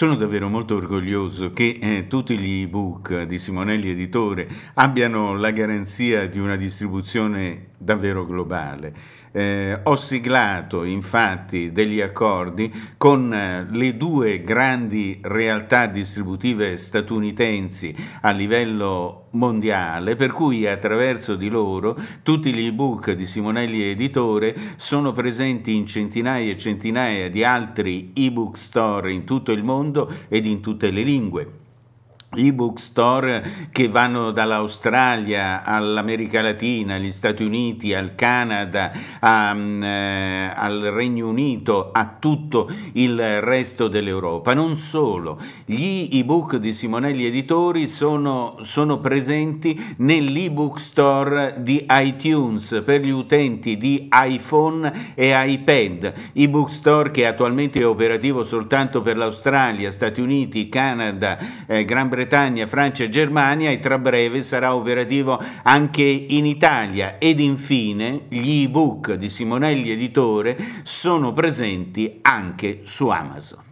Sono davvero molto orgoglioso che eh, tutti gli ebook di Simonelli Editore abbiano la garanzia di una distribuzione davvero globale. Eh, ho siglato infatti degli accordi con eh, le due grandi realtà distributive statunitensi a livello mondiale, per cui attraverso di loro tutti gli ebook di Simonelli Editore sono presenti in centinaia e centinaia di altri ebook store in tutto il mondo ed in tutte le lingue ebook store che vanno dall'Australia all'America Latina, agli Stati Uniti, al Canada, a, eh, al Regno Unito, a tutto il resto dell'Europa. Non solo, gli ebook di Simonelli Editori sono, sono presenti nell'ebook store di iTunes per gli utenti di iPhone e iPad, ebook store che attualmente è operativo soltanto per l'Australia, Stati Uniti, Canada, eh, Gran Bretagna, Bretagna, Francia e Germania e tra breve sarà operativo anche in Italia ed infine gli ebook di Simonelli Editore sono presenti anche su Amazon.